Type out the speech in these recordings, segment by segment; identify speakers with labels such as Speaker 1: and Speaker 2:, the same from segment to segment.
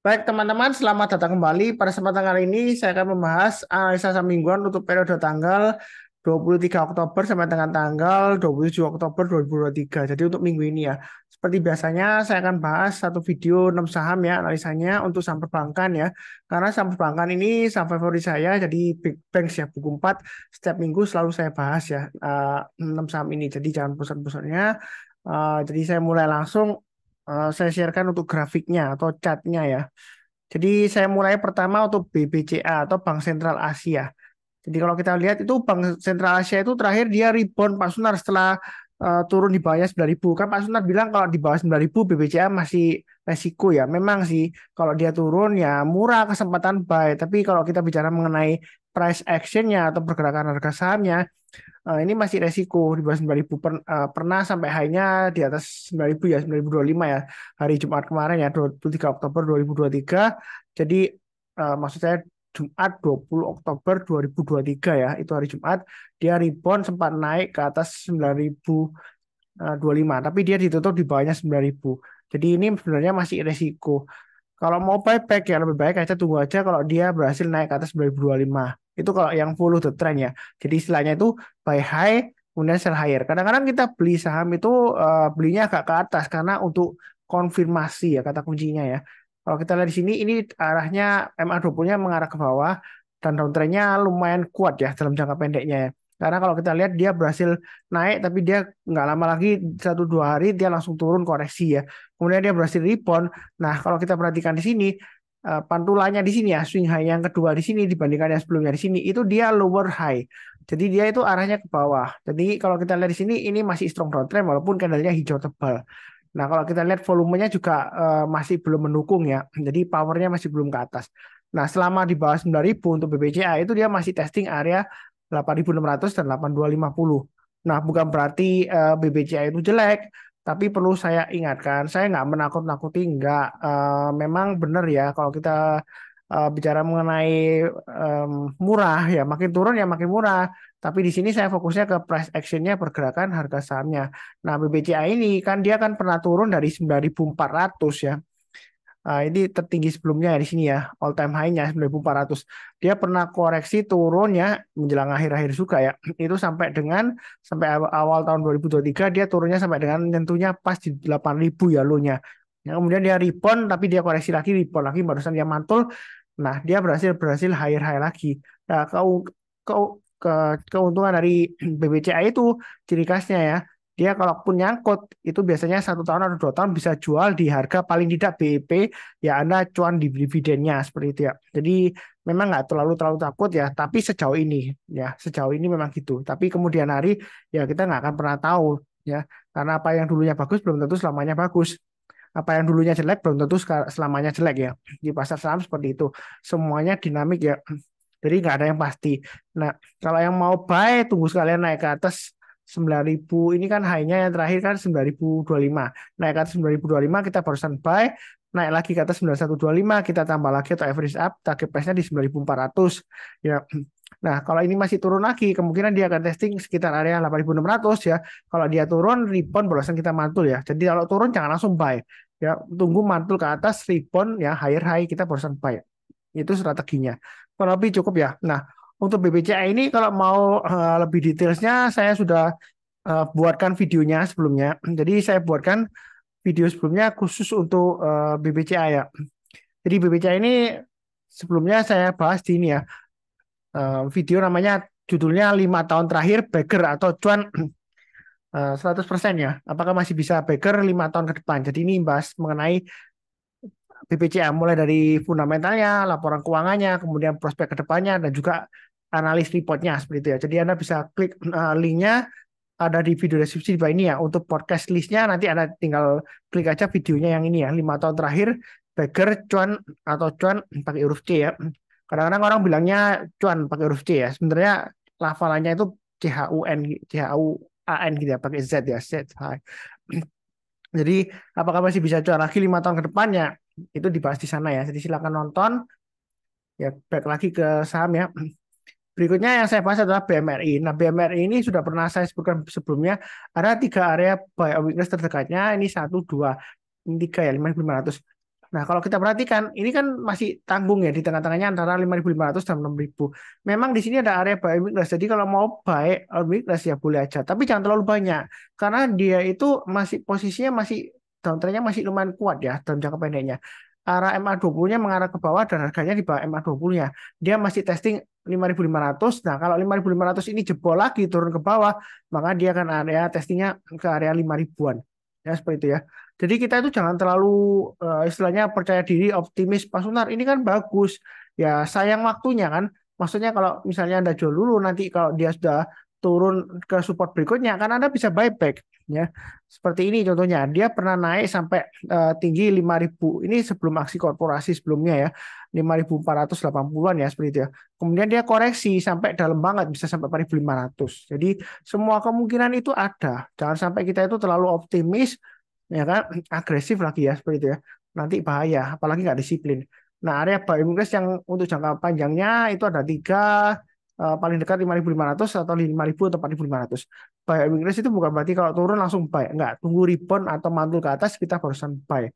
Speaker 1: Baik teman-teman, selamat datang kembali. Pada kesempatan kali ini saya akan membahas analisa saham mingguan untuk periode tanggal 23 Oktober sampai dengan tanggal 27 Oktober 2023. Jadi untuk minggu ini ya. Seperti biasanya saya akan bahas satu video 6 saham ya analisanya untuk saham perbankan ya. Karena saham perbankan ini saham favorit saya jadi Big Banks ya buku 4 setiap minggu selalu saya bahas ya uh, eh, 6 saham ini. Jadi jangan bosan-bosannya. Uh, jadi saya mulai langsung Eh, saya sharekan untuk grafiknya atau catnya ya. Jadi saya mulai pertama untuk BBCA atau Bank Sentral Asia. Jadi kalau kita lihat itu Bank Sentral Asia itu terakhir dia rebound Pak Sunar setelah uh, turun di bawahnya 9000. Kan Pak Sunar bilang kalau di bawah 9000 BBCA masih resiko ya. Memang sih kalau dia turun ya murah kesempatan buy, tapi kalau kita bicara mengenai price action-nya atau pergerakan harga sahamnya uh, ini masih resiko di bawah 9000 per, uh, pernah sampai high di atas 9000 ya 9025 ya hari Jumat kemarin ya 23 Oktober 2023 jadi uh, maksud saya Jumat 20 Oktober 2023 ya itu hari Jumat dia rebound sempat naik ke atas 9025 tapi dia ditutup di bawahnya 9000 jadi ini sebenarnya masih resiko kalau mau buyback ya lebih baik kita tunggu aja kalau dia berhasil naik ke atas 2025. Itu kalau yang full the trend ya. Jadi istilahnya itu buy high kemudian sell higher. Kadang-kadang kita beli saham itu uh, belinya agak ke atas karena untuk konfirmasi ya kata kuncinya ya. Kalau kita lihat di sini ini arahnya MA20-nya mengarah ke bawah dan downtrendnya lumayan kuat ya dalam jangka pendeknya ya. Karena kalau kita lihat dia berhasil naik tapi dia nggak lama lagi satu dua hari dia langsung turun koreksi ya. Kemudian dia berhasil rebound. Nah kalau kita perhatikan di sini eh, pantulannya di sini ya swing high yang kedua di sini dibandingkan yang sebelumnya di sini itu dia lower high. Jadi dia itu arahnya ke bawah. Jadi kalau kita lihat di sini ini masih strong downtrend walaupun candlenya hijau tebal. Nah kalau kita lihat volumenya juga eh, masih belum mendukung ya. Jadi powernya masih belum ke atas. Nah, selama di bawah 9000 untuk BBCA itu dia masih testing area 8.600 dan 8.250. Nah, bukan berarti uh, eh, BBCA itu jelek, tapi perlu saya ingatkan, saya nggak menakut-nakuti, nggak. Uh, memang benar ya, kalau kita uh, bicara mengenai um, murah, ya makin turun ya makin murah. Tapi di sini saya fokusnya ke price actionnya pergerakan harga sahamnya. Nah, BBCA ini kan dia kan pernah turun dari 9.400 ya Nah, ini tertinggi sebelumnya ya di sini ya, all time high-nya 9400. Dia pernah koreksi turun ya menjelang akhir-akhir juga ya. Itu sampai dengan sampai awal tahun 2023 dia turunnya sampai dengan tentunya pas di 8000 ya low nah, kemudian dia rebound tapi dia koreksi lagi rebound lagi barusan dia mantul. Nah, dia berhasil berhasil higher high lagi. Nah, kau kau ke, keuntungan dari BBCA itu ciri khasnya ya dia kalaupun nyangkut itu biasanya satu tahun atau dua tahun bisa jual di harga paling tidak BEP ya Anda cuan di dividennya seperti itu ya. Jadi memang nggak terlalu terlalu takut ya tapi sejauh ini ya sejauh ini memang gitu tapi kemudian hari ya kita nggak akan pernah tahu ya karena apa yang dulunya bagus belum tentu selamanya bagus apa yang dulunya jelek belum tentu selamanya jelek ya di pasar saham seperti itu semuanya dinamik ya jadi nggak ada yang pasti nah kalau yang mau buy tunggu sekalian naik ke atas 9000 ini kan high-nya yang terakhir kan 9025 naik ke atas 9025 kita barusan buy naik lagi ke atas 9125 kita tambah lagi atau average up target price-nya di 9400 ya Nah, kalau ini masih turun lagi, kemungkinan dia akan testing sekitar area 8.600 ya. Kalau dia turun, rebound barusan kita mantul ya. Jadi kalau turun jangan langsung buy. Ya, tunggu mantul ke atas, rebound ya, higher high kita barusan buy. Itu strateginya. Kurang lebih cukup ya. Nah, untuk BBCA ini kalau mau uh, lebih detailnya saya sudah uh, buatkan videonya sebelumnya. Jadi saya buatkan video sebelumnya khusus untuk uh, eh, BBCA ya. Jadi BBCA ini sebelumnya saya bahas di ini ya. Uh, video namanya judulnya 5 tahun terakhir bagger atau cuan uh, 100% ya. Apakah masih bisa bagger 5 tahun ke depan. Jadi ini bahas mengenai BBCA mulai dari fundamentalnya, laporan keuangannya, kemudian prospek kedepannya dan juga analis reportnya seperti itu ya. Jadi Anda bisa klik uh, linknya ada di video deskripsi di bawah ini ya. Untuk podcast listnya nanti Anda tinggal klik aja videonya yang ini ya. 5 tahun terakhir Beger cuan atau cuan pakai huruf C ya. Kadang-kadang orang bilangnya cuan pakai huruf C ya. Sebenarnya lafalannya itu C H U N C H U A N gitu ya pakai Z ya Z. Hai. Jadi apakah masih bisa cuan lagi lima tahun ke depannya? Itu dibahas di sana ya. Jadi silakan nonton. Ya back lagi ke saham ya. Berikutnya yang saya bahas adalah BMRI. Nah, BMRI ini sudah pernah saya sebutkan sebelumnya. Ada tiga area by weakness terdekatnya. Ini satu, dua, ini tiga ya, 5.500. Nah, kalau kita perhatikan, ini kan masih tanggung ya di tengah-tengahnya antara 5.500 dan 6.000. Memang di sini ada area buy weakness. Jadi kalau mau buy weakness ya boleh aja. Tapi jangan terlalu banyak. Karena dia itu masih posisinya masih downtrendnya masih lumayan kuat ya dalam jangka pendeknya arah MA20-nya mengarah ke bawah dan harganya di bawah MA20-nya. Dia masih testing 5.500. Nah, kalau 5.500 ini jebol lagi turun ke bawah, maka dia akan area testingnya ke area 5.000-an. Ya, seperti itu ya. Jadi kita itu jangan terlalu uh, istilahnya percaya diri, optimis, Pak Sunar ini kan bagus. Ya, sayang waktunya kan. Maksudnya kalau misalnya Anda jual dulu nanti kalau dia sudah turun ke support berikutnya karena Anda bisa buyback ya. Seperti ini contohnya, dia pernah naik sampai uh, tinggi 5000. Ini sebelum aksi korporasi sebelumnya ya. 5480-an ya seperti itu ya. Kemudian dia koreksi sampai dalam banget bisa sampai 4500. Jadi semua kemungkinan itu ada. Jangan sampai kita itu terlalu optimis ya kan agresif lagi ya seperti itu ya. Nanti bahaya apalagi nggak disiplin. Nah, area buy yang untuk jangka panjangnya itu ada tiga, Eh, paling dekat 5.500 atau 5.000 atau 4.500. Buy moving itu bukan berarti kalau turun langsung buy, enggak. Tunggu rebound atau mantul ke atas kita barusan buy.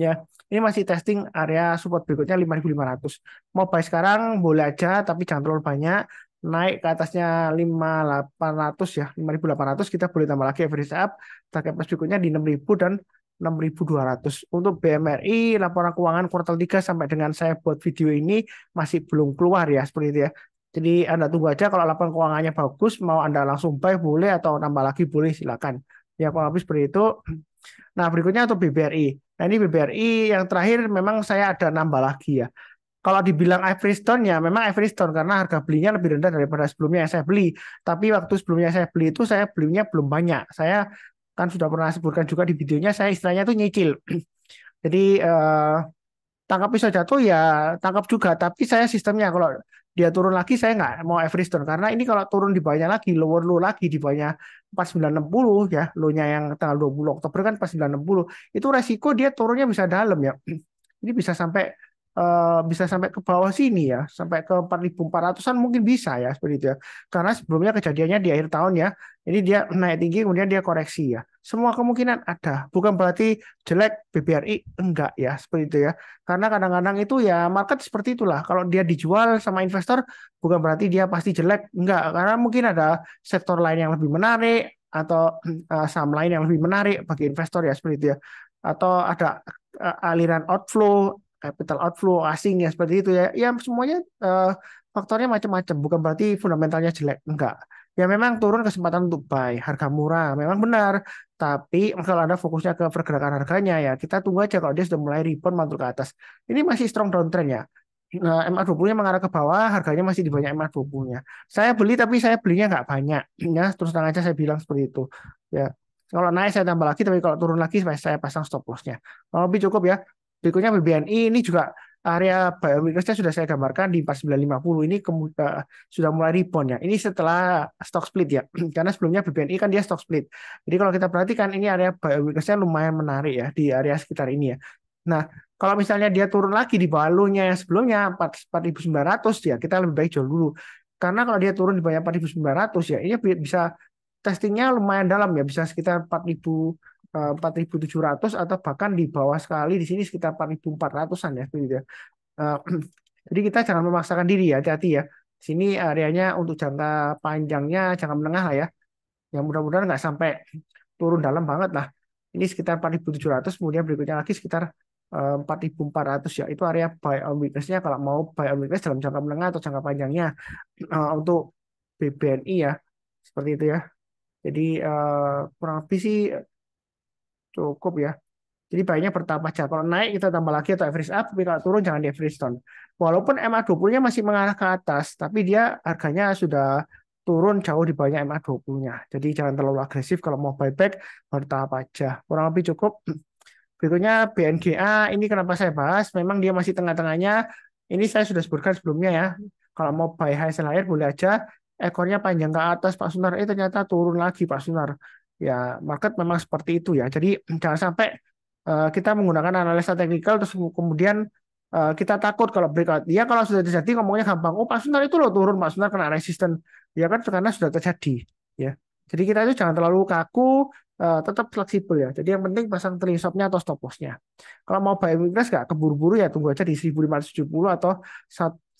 Speaker 1: Ya, ini masih testing area support berikutnya 5.500. Mau buy sekarang boleh aja, tapi jangan terlalu banyak. Naik ke atasnya 5.800 ya, 5.800 kita boleh tambah lagi average up. Target price berikutnya di 6.000 dan 6.200. Untuk BMRI, laporan keuangan kuartal 3 sampai dengan saya buat video ini masih belum keluar ya, seperti itu ya. Jadi Anda tunggu aja kalau laporan keuangannya bagus, mau Anda langsung buy boleh atau nambah lagi boleh silakan. Ya kurang lebih seperti itu. Nah berikutnya untuk BBRI. Nah ini BBRI yang terakhir memang saya ada nambah lagi ya. Kalau dibilang average Stone ya memang average Stone karena harga belinya lebih rendah daripada sebelumnya yang saya beli. Tapi waktu sebelumnya saya beli itu saya belinya belum banyak. Saya kan sudah pernah sebutkan juga di videonya saya istilahnya itu nyicil. Jadi eh, tangkap pisau jatuh ya tangkap juga tapi saya sistemnya kalau dia turun lagi saya nggak mau everest turn karena ini kalau turun di banyak lagi lower low lagi di bawahnya 4960 ya low-nya yang tanggal 20 Oktober kan 4960 itu resiko dia turunnya bisa dalam ya ini bisa sampai Eh, bisa sampai ke bawah sini ya, sampai ke 4.400-an mungkin bisa ya seperti itu ya. Karena sebelumnya kejadiannya di akhir tahun ya, ini dia naik tinggi kemudian dia koreksi ya. Semua kemungkinan ada, bukan berarti jelek BBRI enggak ya seperti itu ya. Karena kadang-kadang itu ya market seperti itulah. Kalau dia dijual sama investor bukan berarti dia pasti jelek enggak, karena mungkin ada sektor lain yang lebih menarik atau eh, saham lain yang lebih menarik bagi investor ya seperti itu ya. Atau ada eh, aliran outflow capital outflow asing ya seperti itu ya. Ya semuanya uh, faktornya macam-macam, bukan berarti fundamentalnya jelek, enggak. Ya memang turun kesempatan untuk buy, harga murah, memang benar. Tapi kalau ada fokusnya ke pergerakan harganya ya, kita tunggu aja kalau dia sudah mulai rebound mantul ke atas. Ini masih strong downtrend ya. Nah, MA20-nya mengarah ke bawah, harganya masih di banyak MA20-nya. Saya beli tapi saya belinya nggak banyak. Ya, terus terang aja saya bilang seperti itu. Ya, kalau naik saya tambah lagi, tapi kalau turun lagi saya pasang stop lossnya. Kalau lebih cukup ya. Berikutnya BBNI ini juga area bioweaknessnya sudah saya gambarkan di 4950 ini kemudian eh, sudah mulai rebound ya. Ini setelah stock split ya. Karena sebelumnya BBNI kan dia stock split. Jadi kalau kita perhatikan ini area bioweaknessnya lumayan menarik ya di area sekitar ini ya. Nah, kalau misalnya dia turun lagi di bawah yang sebelumnya 4900 ya, kita lebih baik jual dulu. Karena kalau dia turun di bawah 4900 ya, ini bisa testingnya lumayan dalam ya, bisa sekitar 4000 4.700 eh, atau bahkan di bawah sekali di sini sekitar 4.400-an ya gitu ya. Eh, jadi kita jangan memaksakan diri ya, hati-hati ya. sini areanya untuk jangka panjangnya, jangka menengah lah ya. Yang mudah-mudahan nggak sampai turun dalam banget lah. Ini sekitar 4.700, kemudian berikutnya lagi sekitar 4.400 eh, ya. Itu area buy on weakness-nya kalau mau buy on weakness dalam jangka menengah atau jangka panjangnya untuk BBNI ya. Seperti itu ya. Jadi kurang lebih sih cukup ya. Jadi baiknya bertambah aja Kalau naik kita tambah lagi atau average up, tapi kalau turun jangan di average down. Walaupun MA20-nya masih mengarah ke atas, tapi dia harganya sudah turun jauh di bawahnya MA20-nya. Jadi jangan terlalu agresif kalau mau buyback, bertahap aja. Kurang lebih cukup. Berikutnya BNGA, ini kenapa saya bahas, memang dia masih tengah-tengahnya. Ini saya sudah sebutkan sebelumnya ya. Kalau mau buy high sell higher boleh aja, ekornya panjang ke atas Pak Sunar, eh ternyata turun lagi Pak Sunar ya market memang seperti itu ya. Jadi jangan sampai uh, kita menggunakan analisa teknikal terus kemudian uh, kita takut kalau breakout. Ya kalau sudah terjadi ngomongnya gampang. Oh Pak Sunar itu loh turun, Pak Sunar kena resisten. Ya kan karena sudah terjadi ya. Jadi kita itu jangan terlalu kaku, uh, tetap fleksibel ya. Jadi yang penting pasang trailing stopnya atau stop loss-nya. Kalau mau buy weakness nggak keburu-buru ya tunggu aja di 1570 atau 1500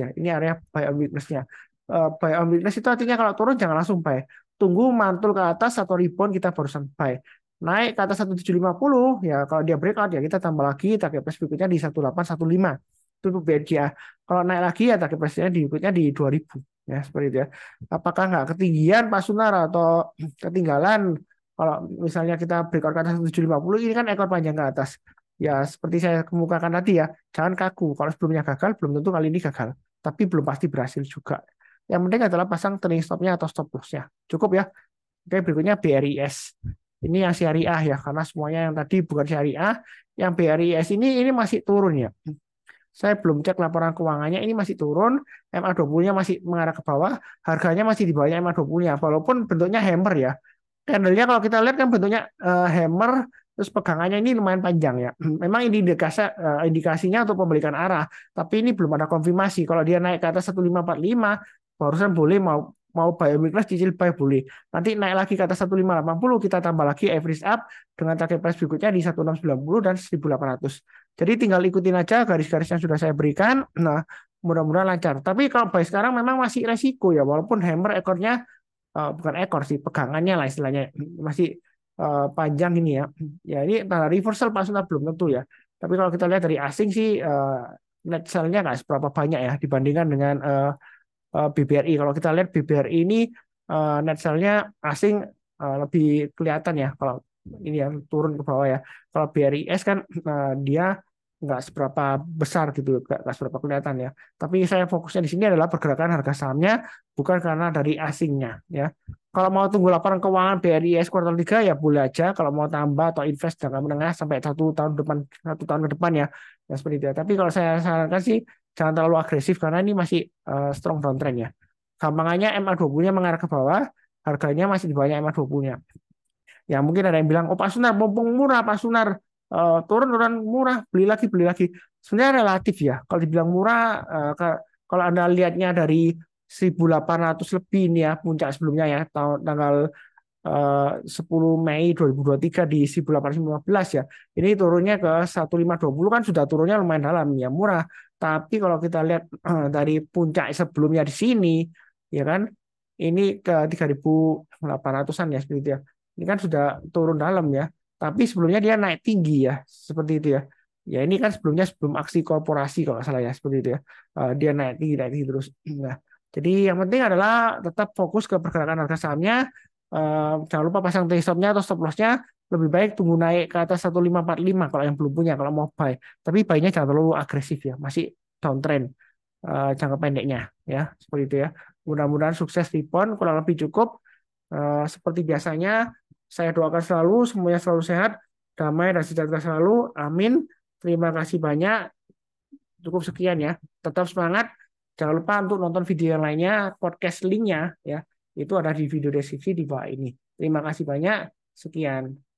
Speaker 1: ya. Ini area buy on weakness-nya. Uh, buy on weakness itu artinya kalau turun jangan langsung buy tunggu mantul ke atas atau rebound kita baru sampai. Naik ke atas 1750 ya kalau dia breakout ya kita tambah lagi target price berikutnya di 1815. Itu ya Kalau naik lagi ya target price di berikutnya di 2000 ya seperti itu ya. Apakah nggak ketinggian Pak Sunar atau ketinggalan kalau misalnya kita breakout ke atas 1750 ini kan ekor panjang ke atas. Ya seperti saya kemukakan tadi ya, jangan kaku. Kalau sebelumnya gagal belum tentu kali ini gagal, tapi belum pasti berhasil juga. Yang penting adalah pasang trailing stopnya atau stop lossnya. Cukup ya. Oke, berikutnya BRIS. Ini yang syariah ya, karena semuanya yang tadi bukan syariah. Yang BRIS ini ini masih turun ya. Saya belum cek laporan keuangannya, ini masih turun. MA20-nya masih mengarah ke bawah. Harganya masih di bawahnya MA20-nya, walaupun bentuknya hammer ya. Candlenya kalau kita lihat kan bentuknya eh, hammer, terus pegangannya ini lumayan panjang ya. Memang ini indikasi, uh, indikasinya untuk pembalikan arah, tapi ini belum ada konfirmasi. Kalau dia naik ke atas 1545, Barusan boleh mau mau buy class cicil buy boleh. Nanti naik lagi ke atas 1580 kita tambah lagi average up dengan target price berikutnya di 1690 dan 1800. Jadi tinggal ikutin aja garis-garis yang sudah saya berikan. Nah, mudah-mudahan lancar. Tapi kalau buy sekarang memang masih resiko ya walaupun hammer ekornya uh, bukan ekor sih, pegangannya lah istilahnya masih uh, panjang ini ya. Ya ini tanda reversal Pak belum tentu ya. Tapi kalau kita lihat dari asing sih uh, net sell-nya nggak seberapa banyak ya dibandingkan dengan uh, Eh, BBRI. Kalau kita lihat BBRI ini eh, net sale-nya asing eh, lebih kelihatan ya kalau ini yang turun ke bawah ya. Kalau BRIS kan dia nggak seberapa besar gitu, nggak, seberapa kelihatan ya. Tapi saya fokusnya di sini adalah pergerakan harga sahamnya, bukan karena dari asingnya ya. Kalau mau tunggu laporan keuangan BRIS kuartal 3 ya boleh aja. Kalau mau tambah atau invest jangka menengah sampai satu tahun depan, satu tahun ke depan ya, ya seperti itu. Ya. Tapi kalau saya sarankan sih jangan terlalu agresif karena ini masih uh, strong downtrend ya. Gampangannya MA20-nya mengarah ke bawah, harganya masih di bawahnya MA20-nya. Ya mungkin ada yang bilang, oh Pak Sunar, mumpung murah Pak Sunar, uh, turun turun murah, beli lagi, beli lagi. Sebenarnya relatif ya, kalau dibilang murah, uh, ke, kalau Anda lihatnya dari 1.800 lebih ini ya, puncak sebelumnya ya, tanggal 10 eh, Mei 2023 di 1815 ya. Ini turunnya ke 1520 kan sudah turunnya lumayan dalam ya murah. Tapi kalau kita lihat eh, dari puncak sebelumnya di sini ya kan ini ke 3.800-an ya seperti itu ya. Ini kan sudah turun dalam ya. Tapi sebelumnya dia naik tinggi ya seperti itu ya. Ya ini kan sebelumnya sebelum aksi korporasi kalau salah ya seperti itu ya. Eh, dia naik tinggi naik tinggi terus. Nah, jadi yang penting adalah tetap fokus ke pergerakan harga sahamnya Eh, jangan lupa pasang take stopnya atau stop lossnya lebih baik tunggu naik ke atas 1545 kalau yang belum punya kalau mau buy tapi buy-nya jangan terlalu agresif ya masih downtrend uh, jangka pendeknya ya seperti itu ya mudah-mudahan sukses di pon kurang lebih cukup uh, seperti biasanya saya doakan selalu semuanya selalu sehat damai dan sejahtera selalu amin terima kasih banyak cukup sekian ya tetap semangat jangan lupa untuk nonton video yang lainnya podcast linknya ya itu ada di video deskripsi di bawah ini. Terima kasih banyak. Sekian.